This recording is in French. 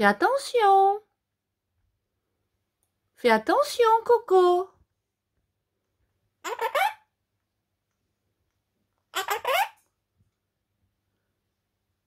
Fais attention. Fais attention, Coco.